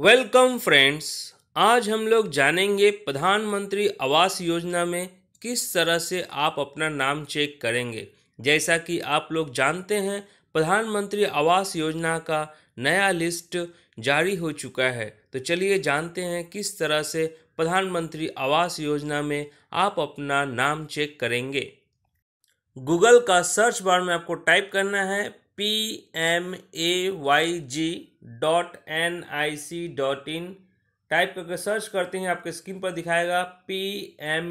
welcome friends आज हम लोग जानेंगे प्रधानमंत्री आवास योजना में किस तरह से आप अपना नाम चेक करेंगे जैसा कि आप लोग जानते हैं प्रधानमंत्री आवास योजना का नया लिस्ट जारी हो चुका है तो चलिए जानते हैं किस तरह से प्रधानमंत्री आवास योजना में आप अपना नाम चेक करेंगे गूगल का सर्च बार में आपको टाइप करना है P M A Y G dot N I C dot in type करके सर्च करते हैं आपके स्क्रीन पर दिखाएगा P M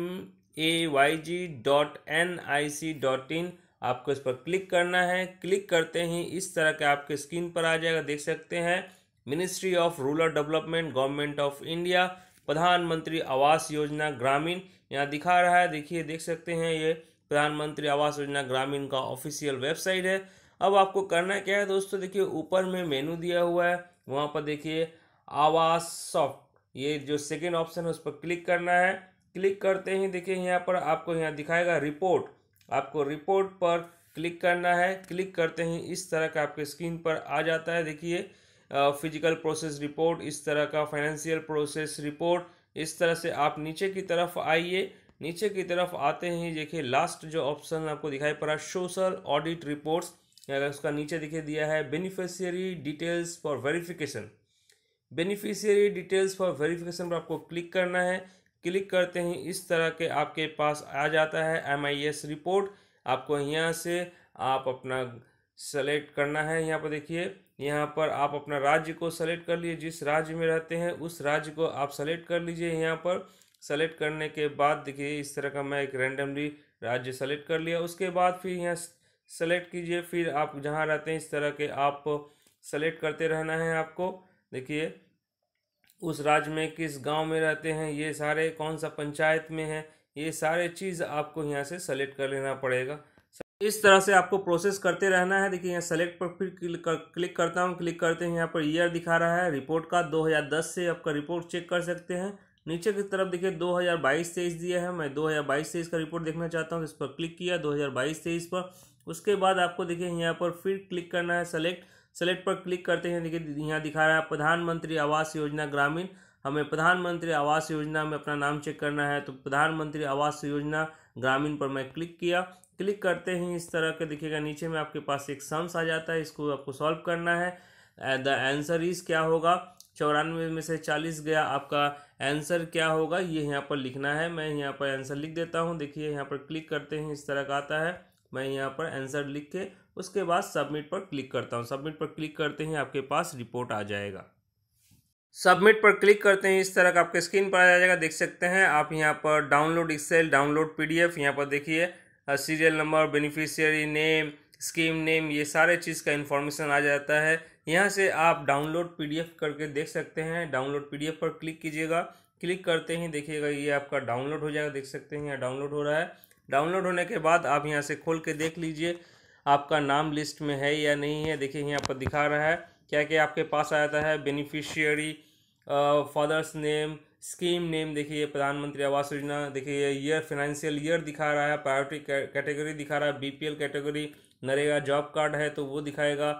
A Y G dot N I C dot in आपको इस पर क्लिक करना है क्लिक करते ही इस तरह के आपके स्क्रीन पर आ जाएगा देख सकते हैं ministry of rural development government of India Pradhanmantri Awas योजना ग्रामीण यहाँ दिखा रहा है देखिए देख सकते हैं ये प्रधानमंत्री आवास योजना ग्रामीण का ऑफिशियल वेबसाइट है अब आपको करना क्या है दोस्तों देखिए ऊपर में मेनू दिया हुआ है वहाँ पर देखिए आवाज सॉफ्ट ये जो सेकेंड ऑप्शन है उस पर क्लिक करना है क्लिक करते ही देखिए यहाँ पर आपको यहाँ दिखाएगा रिपोर्ट आपको रिपोर्ट पर क्लिक करना है क्लिक करते ही इस तरह का आपके स्क्रीन पर आ जाता है देखिए फिजिकल प्रोसेस रिपोर्ट इस तरह का फाइनेंशियल प्रोसेस रिपोर्ट इस तरह से आप नीचे की तरफ आइए नीचे की तरफ आते ही देखिए लास्ट जो ऑप्शन आपको दिखाई पड़ा सोशल ऑडिट रिपोर्ट्स अगर उसका नीचे दिखे दिया है beneficiary details for verification beneficiary details for verification पर आपको क्लिक करना है क्लिक करते ही इस तरह के आपके पास आ जाता है एम आई एस रिपोर्ट आपको यहाँ से आप अपना सेलेक्ट करना है यहाँ पर देखिए यहाँ पर आप अपना राज्य को सेलेक्ट कर लिए जिस राज्य में रहते हैं उस राज्य को आप सेलेक्ट कर लीजिए यहाँ पर सेलेक्ट करने के बाद देखिए इस तरह का मैं एक रैंडमली राज्य सेलेक्ट कर लिया उसके बाद फिर यहाँ सेलेक्ट कीजिए फिर आप जहाँ रहते हैं इस तरह के आप सेलेक्ट करते रहना है आपको देखिए उस राज्य में किस गांव में रहते हैं ये सारे कौन सा पंचायत में है ये सारे चीज़ आपको यहाँ से सेलेक्ट कर लेना पड़ेगा इस तरह से आपको प्रोसेस करते रहना है देखिए यहाँ सेलेक्ट पर फिर क्लिक करता हूँ क्लिक करते हैं यहाँ पर ईयर दिखा रहा है रिपोर्ट का 2010 से आपका रिपोर्ट चेक कर सकते हैं नीचे की तरफ देखिए 2022 तेईस दिया है मैं 2022 तेईस का रिपोर्ट देखना चाहता हूँ इस पर क्लिक किया 2022 तेईस पर उसके बाद आपको देखिए यहाँ पर फिर क्लिक करना है सेलेक्ट सेलेक्ट पर क्लिक करते हैं देखिए यहाँ दिखा रहा है प्रधानमंत्री आवास योजना ग्रामीण हमें प्रधानमंत्री आवास योजना में अपना नाम चेक करना है तो प्रधानमंत्री आवास योजना ग्रामीण पर मैं क्लिक किया क्लिक करते ही इस तरह के देखिएगा नीचे में आपके पास एक सम्स आ जाता है इसको आपको सॉल्व करना है द आंसर इज़ क्या होगा चौरानवे में से चालीस गया आपका आंसर क्या होगा ये यहाँ पर लिखना है मैं यहाँ पर आंसर लिख देता हूँ देखिए यहाँ पर क्लिक करते हैं इस तरह का आता है मैं यहाँ पर आंसर लिख के उसके बाद सबमिट पर क्लिक करता हूँ सबमिट पर क्लिक करते ही आपके पास रिपोर्ट आ जाएगा सबमिट पर क्लिक करते हैं इस तरह का आपके स्क्रीन पर आ जाएगा देख सकते हैं आप यहाँ पर डाउनलोड एक्सेल डाउनलोड पीडीएफ यहाँ पर देखिए serial number beneficiary name scheme name ये सारे चीज़ का इन्फॉर्मेशन आ जाता है यहाँ से आप डाउनलोड पीडीएफ करके देख सकते हैं डाउनलोड पीडीएफ पर क्लिक कीजिएगा क्लिक करते ही देखिएगा ये आपका डाउनलोड हो जाएगा देख सकते हैं यहाँ डाउनलोड हो रहा है डाउनलोड होने के बाद आप यहाँ से खोल के देख लीजिए आपका नाम लिस्ट में है या नहीं है देखिए यहाँ पर दिखा रहा है क्या क्या आपके पास आता है beneficiary father's name scheme name देखिए प्रधानमंत्री आवास योजना देखिए ईयर फाइनेंशियल ईयर दिखा रहा है प्रायोरिटी कैटेगरी दिखा रहा है BPL category NREGA job card है तो वो दिखाएगा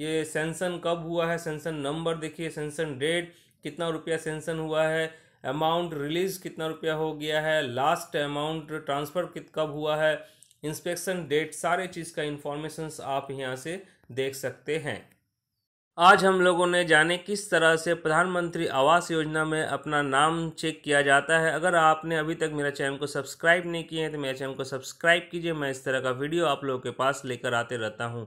ये सेंसन कब हुआ है सेंसन नंबर देखिए सेंसन डेट कितना रुपया सेंसन हुआ है अमाउंट रिलीज कितना रुपया हो गया है लास्ट अमाउंट ट्रांसफ़र कब हुआ है इंस्पेक्शन डेट सारे चीज़ का इंफॉर्मेशन आप यहाँ से देख सकते हैं आज हम लोगों ने जाने किस तरह से प्रधानमंत्री आवास योजना में अपना नाम चेक किया जाता है अगर आपने अभी तक मेरा चैनल को सब्सक्राइब नहीं किए हैं तो मेरे चैनल को सब्सक्राइब कीजिए मैं इस तरह का वीडियो आप लोगों के पास लेकर आते रहता हूँ